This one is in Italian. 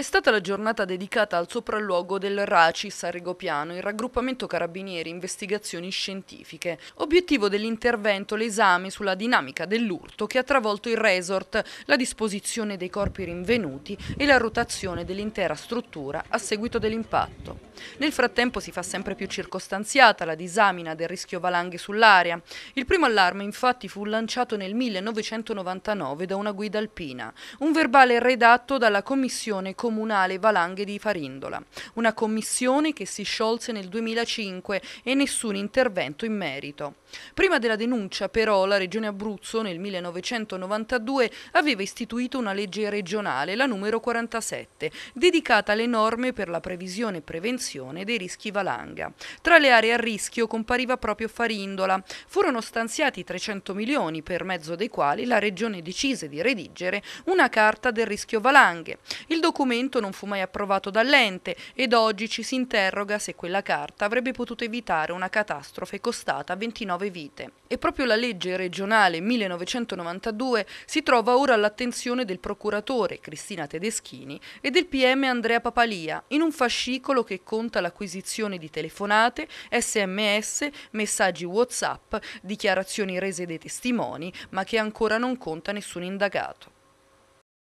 È stata la giornata dedicata al sopralluogo del RACIS a Rigopiano, il raggruppamento carabinieri investigazioni scientifiche. Obiettivo dell'intervento l'esame sulla dinamica dell'urto che ha travolto il resort, la disposizione dei corpi rinvenuti e la rotazione dell'intera struttura a seguito dell'impatto. Nel frattempo si fa sempre più circostanziata la disamina del rischio valanghe sull'area. Il primo allarme infatti fu lanciato nel 1999 da una guida alpina, un verbale redatto dalla Commissione Comunitaria comunale Valanghe di Farindola, una commissione che si sciolse nel 2005 e nessun intervento in merito. Prima della denuncia però la Regione Abruzzo nel 1992 aveva istituito una legge regionale, la numero 47, dedicata alle norme per la previsione e prevenzione dei rischi valanga. Tra le aree a rischio compariva proprio Farindola. Furono stanziati 300 milioni per mezzo dei quali la Regione decise di redigere una carta del rischio valanghe. Il documento documento non fu mai approvato dall'ente ed oggi ci si interroga se quella carta avrebbe potuto evitare una catastrofe costata 29 vite. E proprio la legge regionale 1992 si trova ora all'attenzione del procuratore Cristina Tedeschini e del PM Andrea Papalia in un fascicolo che conta l'acquisizione di telefonate, sms, messaggi whatsapp, dichiarazioni rese dei testimoni, ma che ancora non conta nessun indagato.